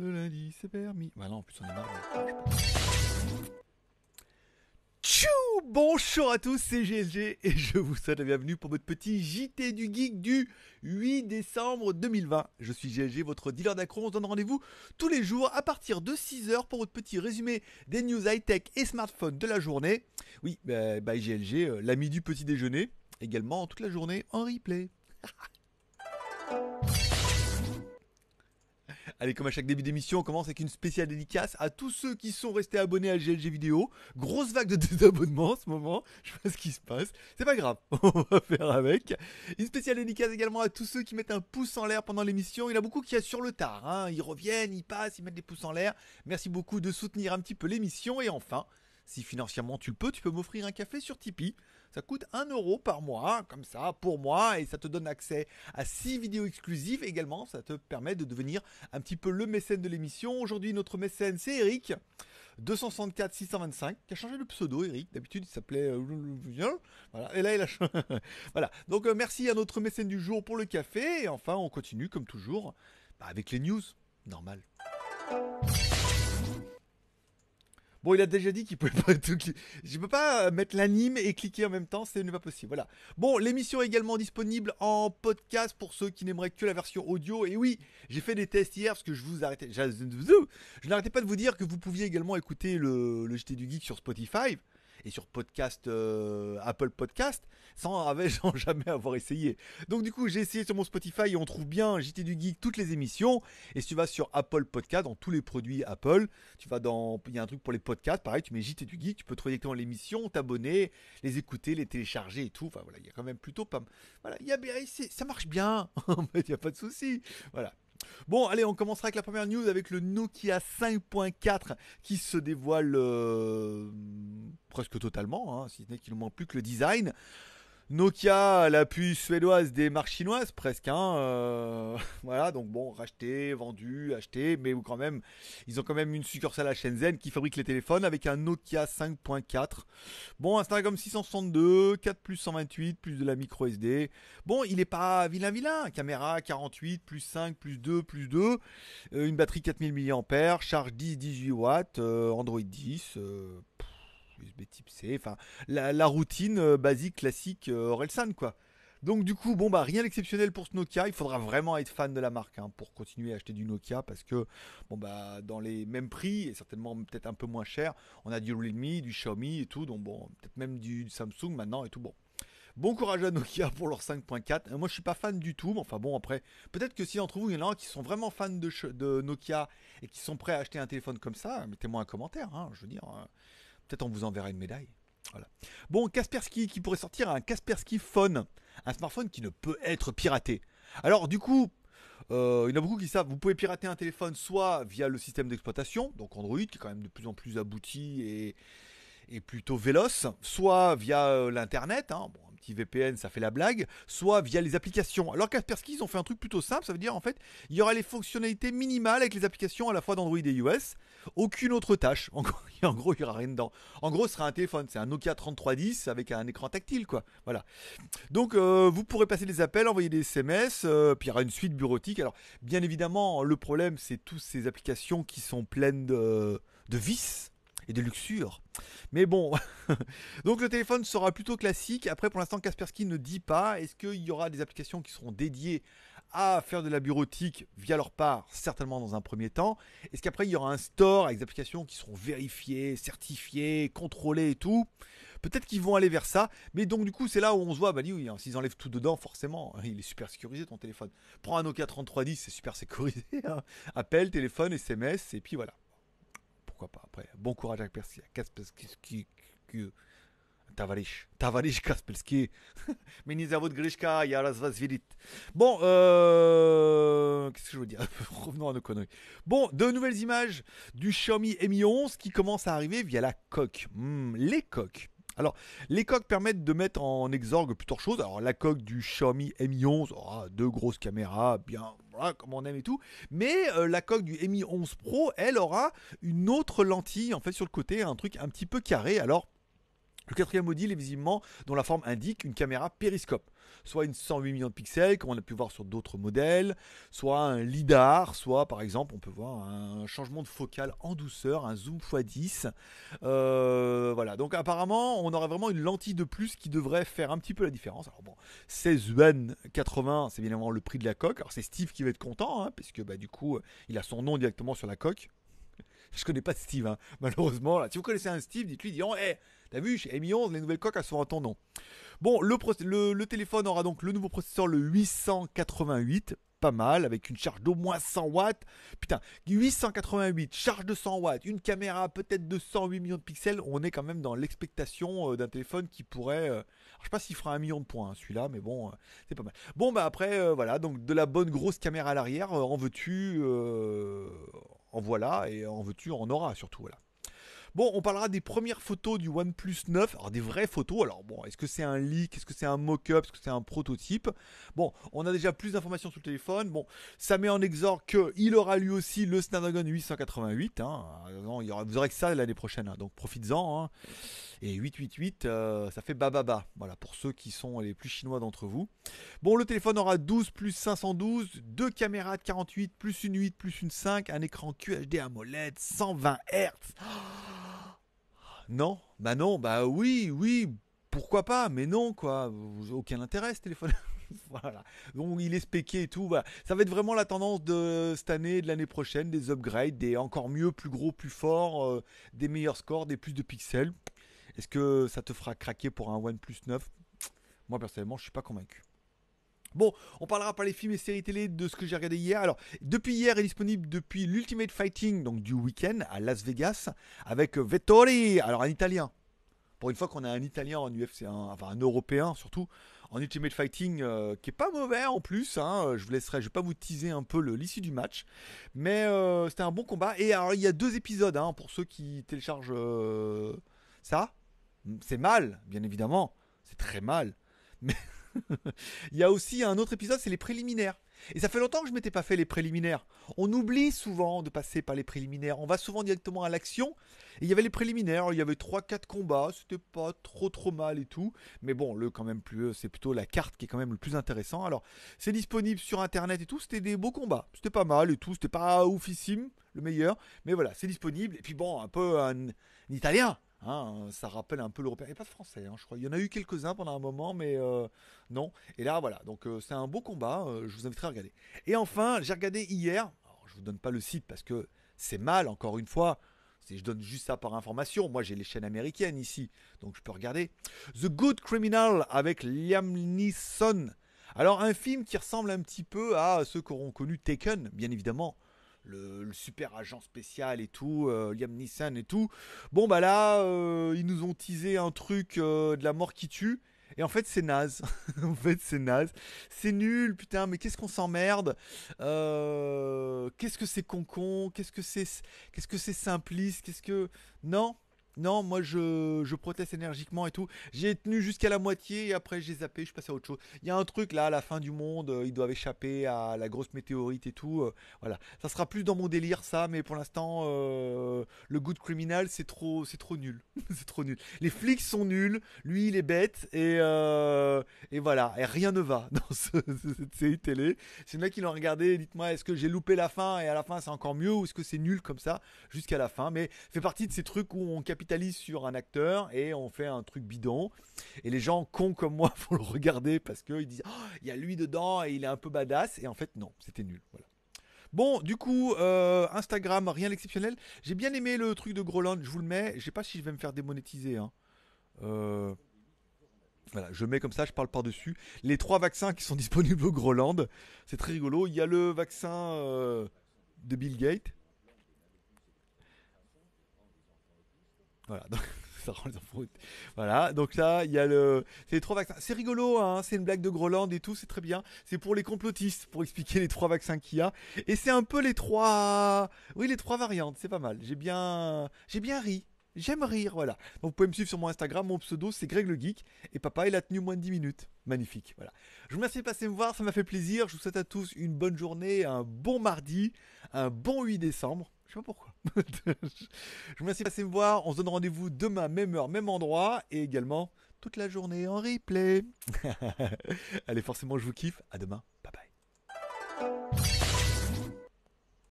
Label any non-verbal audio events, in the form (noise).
Le lundi, c'est permis. Bah non, en plus, on est marre. Tchou Bonjour à tous, c'est GLG et je vous souhaite la bienvenue pour votre petit JT du Geek du 8 décembre 2020. Je suis GLG votre dealer d'accro. On se donne rendez-vous tous les jours à partir de 6h pour votre petit résumé des news high-tech et smartphones de la journée. Oui, bah, GLG, bah, euh, l'ami du petit déjeuner, également toute la journée en replay. (laughs) Allez, comme à chaque début d'émission, on commence avec une spéciale dédicace à tous ceux qui sont restés abonnés à GLG Vidéo. Grosse vague de (laughs) désabonnements en ce moment. Je sais pas ce qui se passe. C'est pas grave. (laughs) On va faire avec. Une spéciale dédicace également à tous ceux qui mettent un pouce en l'air pendant l'émission. Il y en a beaucoup qui assurent le tard. Hein. Ils reviennent, ils passent, ils mettent des pouces en l'air. Merci beaucoup de soutenir un petit peu l'émission. Et enfin, si financièrement tu le peux, tu peux m'offrir un café sur Tipeee. Ça coûte 1 euro par mois, comme ça, pour moi, et ça te donne accès à 6 vidéos exclusives également. Ça te permet de devenir un petit peu le mécène de l'émission. Aujourd'hui, notre mécène, c'est Eric. 264 625 qui a changé le pseudo Eric d'habitude il s'appelait euh, voilà et là il a (laughs) voilà donc euh, merci à notre mécène du jour pour le café et enfin on continue comme toujours bah, avec les news normal Bon, il a déjà dit qu'il pouvait pas tout Je peux pas euh, mettre l'anime et cliquer en même temps, ce n'est pas possible. Voilà. Bon, l'émission est également disponible en podcast pour ceux qui n'aimeraient que la version audio. Et oui, j'ai fait des tests hier parce que je vous arrêtais. Je n'arrêtais pas de vous dire que vous pouviez également écouter le, le JT du Geek sur Spotify et sur podcast euh, Apple Podcast (laughs) sans, jamais avoir essayé. Donc du coup, j'ai essayé sur mon Spotify on trouve bien JT du Geek toutes les émissions. Et si tu vas sur Apple Podcast, dans tous les produits Apple, tu vas dans, il y a un truc pour les podcasts, pareil, tu mets JT du Geek, tu peux trouver dans l'émission, t'abonner, les écouter, les télécharger et tout. Enfin voilà, il y a quand même plutôt pas, voilà, il y a, ça marche bien, (laughs) il n'y a pas de souci. Voilà. Bon, allez, on commencera avec la première news avec le Nokia 5.4 qui se dévoile euh, presque totalement, hein, si ce n'est qu'il ne manque plus que le design. Nokia, la suédoise des marques chinoises, presque. Hein, euh, (laughs) voilà, donc bon, racheté, vendu, acheté, mais quand même, ils ont quand même une succursale à Shenzhen qui fabrique les téléphones avec un Nokia 5.4. Bon, Instagram 662, 4 plus 128, plus de la micro SD. Bon, il n'est pas vilain vilain. Caméra 48, plus 5, plus 2, plus 2. Euh, une batterie 4000 mAh, charge 10-18 watts, euh, Android 10. USB type C, enfin la, routine euh, basique classique euh, Orelsan quoi. Donc du coup, bon bah rien d'exceptionnel pour ce Nokia, il faudra vraiment être fan de la marque hein, pour continuer à acheter du Nokia parce que bon bah dans les mêmes prix et certainement peut-être un peu moins cher, on a du Realme, du Xiaomi et tout, donc bon, peut-être même du, Samsung maintenant et tout bon. Bon courage à Nokia pour leur 5.4. Euh, moi, je suis pas fan du tout, mais enfin bon, après, peut-être que si d'entre vous, il y en a qui sont vraiment fans de, de, Nokia et qui sont prêts à acheter un téléphone comme ça, mettez-moi un commentaire. Hein, je veux dire, hein. Peut-être on vous enverra une médaille. Voilà. Bon, Kaspersky qui pourrait sortir un Kaspersky Phone, un smartphone qui ne peut être piraté. Alors du coup, euh, il y en a beaucoup qui savent, vous pouvez pirater un téléphone soit via le système d'exploitation, donc Android qui est quand même de plus en plus abouti et, plutôt véloce, soit via euh, l'Internet, hein, bon, VPN, ça fait la blague, soit via les applications. Alors Kaspersky, ils ont fait un truc plutôt simple, ça veut dire en fait, il y aura les fonctionnalités minimales avec les applications à la fois d'Android et iOS, aucune autre tâche. En gros, (laughs) il n'y aura rien dedans. En gros, ce sera un téléphone, c'est un Nokia 3310 avec un écran tactile, quoi. Voilà. Donc, euh, vous pourrez passer des appels, envoyer des SMS, euh, puis il y aura une suite bureautique. Alors, bien évidemment, le problème, c'est toutes ces applications qui sont pleines de, de vices et de luxure. Mais bon, (laughs) donc le téléphone sera plutôt classique. Après, pour l'instant, Kaspersky ne dit pas. Est-ce qu'il y aura des applications qui seront dédiées à faire de la bureautique via leur part Certainement dans un premier temps. Est-ce qu'après, il y aura un store avec des applications qui seront vérifiées, certifiées, contrôlées et tout Peut-être qu'ils vont aller vers ça. Mais donc, du coup, c'est là où on se voit, bah oui, hein, s'ils enlèvent tout dedans, forcément, hein, il est super sécurisé ton téléphone. Prends un Nokia 3310, c'est super (laughs) sécurisé. Hein. Appel, téléphone, SMS, et puis voilà pas. Après, bon courage à Persia. Kaspelski. Tavarish. Tavarish Kaspelski. (laughs) Minizavod Grishka, Yarasvasvirit. Bon, euh, qu'est-ce que je veux dire (laughs) Revenons à nos conneries. Bon, de nouvelles images du Xiaomi Mi 11 qui commence à arriver via la coque. Hmm, les coques. Alors, les coques permettent de mettre en exorgue plusieurs choses. Alors, la coque du Xiaomi Mi 11, aura deux grosses caméras, bien voilà, comme on aime et tout. Mais euh, la coque du Mi 11 Pro, elle aura une autre lentille en fait sur le côté, un truc un petit peu carré. Alors, le quatrième module est visiblement, dont la forme indique, une caméra périscope, soit une 108 millions de pixels, comme on a pu voir sur d'autres modèles, soit un lidar, soit par exemple, on peut voir un changement de focale en douceur, un zoom x10. Euh, voilà, donc apparemment, on aurait vraiment une lentille de plus qui devrait faire un petit peu la différence. Alors bon, 16 UN 80, c'est évidemment le prix de la coque. Alors c'est Steve qui va être content, hein, puisque bah, du coup, il a son nom directement sur la coque. Je connais pas Steve, hein. (laughs) malheureusement. Si vous connaissez un Steve, dites-lui, disons, oh, hé, t'as vu, chez m 11 les nouvelles coques, elles sont en ton nom. Bon, le, le, téléphone aura donc le nouveau processeur, le 888 pas mal, avec une charge d'au moins 100 watts. Putain, 888, charge de 100 watts, une caméra peut-être de 108 millions de pixels, on est quand même dans l'expectation euh, d'un téléphone qui pourrait... Euh, je sais pas s'il fera un million de points, hein, celui-là, mais bon, euh, c'est pas mal. Bon, bah après, voilà, donc de la bonne grosse caméra à l'arrière, en veux-tu en voilà, et en veux-tu, en aura surtout, voilà. Bon, on parlera des premières photos du OnePlus 9, alors des vraies photos, alors bon, est-ce que c'est un leak, est-ce que c'est un mock-up, est-ce que c'est un prototype Bon, on a déjà plus d'informations sur le téléphone, bon, ça met en exergue qu'il aura lui aussi le Snapdragon 888, hein. il y aura, vous aurez que ça l'année prochaine, hein. donc profites-en. Hein. Et 888, euh, ça fait bababa. Voilà, pour ceux qui sont les plus chinois d'entre vous. Bon, le téléphone aura 12 plus 512, deux caméras de 48, plus une 8, plus une 5, un écran QHD AMOLED, 120 Hz. (gasps) non, bah non, bah oui, oui, pourquoi pas, mais non, quoi. Aucun intérêt ce téléphone. (laughs) voilà. Donc il est spéqué et tout. Ça va être vraiment la tendance de cette année, de l'année prochaine, des upgrades, des encore mieux, plus gros, plus fort, euh, des meilleurs scores, des plus de pixels. Est-ce que ça te fera craquer pour un OnePlus 9 Moi personnellement, je ne suis pas convaincu. Bon, on parlera par les films et séries télé de ce que j'ai regardé hier. Alors, depuis hier est disponible depuis l'Ultimate Fighting, donc du week-end à Las Vegas, avec Vettori, alors un Italien. Pour une fois qu'on a un Italien en UFC, un, enfin un Européen surtout, en Ultimate Fighting, euh, qui est pas mauvais en plus. Hein. je vous laisserai, je vais pas vous teaser un peu l'issue du match, mais euh, c'était un bon combat. Et alors, il y a deux épisodes hein, pour ceux qui téléchargent euh, ça. C'est mal, bien évidemment. C'est très mal. (laughs) Mais il y a aussi un autre épisode, c'est les préliminaires. Et ça fait longtemps que je m'étais pas fait les préliminaires. On oublie souvent de passer par les préliminaires. On va souvent directement à l'action. Et il y avait les préliminaires. Il y avait 3-4 combats. C'était pas trop trop mal et tout. Mais bon, le quand même plus, euh, c'est plutôt la carte qui est quand même le plus intéressant. Alors, c'est disponible sur internet et tout. C'était des beaux combats. C'était pas mal et tout. C'était pas oufissime, le meilleur. Mais voilà, c'est disponible. Et puis bon, un peu un italien. Hein, ça rappelle un peu l'européen. et pas de français, hein, je crois. Il y en a eu quelques-uns pendant un moment, mais euh, non. Et là, voilà. Donc, euh, c'est un beau combat. Euh, je vous inviterai à regarder. Et enfin, j'ai regardé hier. Alors, je vous donne pas le site parce que c'est mal, encore une fois. Si je donne juste ça par information, moi j'ai les chaînes américaines ici, donc je peux regarder. The Good Criminal avec Liam Neeson. Alors un film qui ressemble un petit peu à ceux qu'auront connu Taken, bien évidemment le, super agent spécial et tout, euh, Liam Neeson et tout. Bon bah là, euh, ils nous ont teasé un truc euh, de la mort qui tue. Et en fait, c'est naze. (laughs) en fait, c'est naze. C'est nul, putain, mais qu'est-ce qu'on s'emmerde Qu'est-ce que c'est con Qu'est-ce que c'est qu'est-ce que c'est simpliste Qu'est-ce que non non, moi je, je proteste énergiquement et tout. J'ai tenu jusqu'à la moitié et après j'ai zappé, je suis passé à autre chose. Il y a un truc là, à la fin du monde, euh, ils doivent échapper à la grosse météorite et tout. Euh, voilà, ça sera plus dans mon délire ça, mais pour l'instant, euh, le Good Criminal c'est trop, c'est trop nul, (laughs) c'est trop nul. Les flics sont nuls, lui il est bête et euh, et voilà, et rien ne va (laughs) dans cette série télé. C'est là qui l'ont regardé, dites-moi est-ce que j'ai loupé la fin et à la fin c'est encore mieux ou est-ce que c'est nul comme ça jusqu'à la fin. Mais fait partie de ces trucs où on capitalise sur un acteur et on fait un truc bidon. Et les gens cons comme moi (laughs) vont le regarder parce qu'ils disent oh, il y a lui dedans et il est un peu badass. Et en fait, non, c'était nul. Voilà. Bon, du coup, euh, Instagram, rien d'exceptionnel. J'ai bien aimé le truc de Groland, je vous le mets. Je sais pas si je vais me faire démonétiser. Hein. Euh, voilà, je mets comme ça, je parle par-dessus. Les trois vaccins qui sont (laughs) disponibles au Groland, c'est très rigolo. Il y a le vaccin euh, de Bill Gates. Voilà, donc (laughs) ça Voilà, donc là, il y a le. les trois vaccins. C'est rigolo, hein c'est une blague de Groland et tout, c'est très bien. C'est pour les complotistes, pour expliquer les trois vaccins qu'il y a. Et c'est un peu les trois. Oui, les trois variantes, c'est pas mal. J'ai bien. J'ai bien ri. J'aime rire, voilà. Donc vous pouvez me suivre sur mon Instagram, mon pseudo c'est Greg le Geek. Et papa, il a tenu moins de 10 minutes. Magnifique, voilà. Je vous remercie de passer me voir, ça m'a fait plaisir. Je vous souhaite à tous une bonne journée, un bon mardi, un bon 8 décembre. Je sais pas pourquoi. (laughs) je vous remercie de passer me voir. On se donne rendez-vous demain, même heure, même endroit. Et également toute la journée en replay. (laughs) Allez, forcément, je vous kiffe. À demain.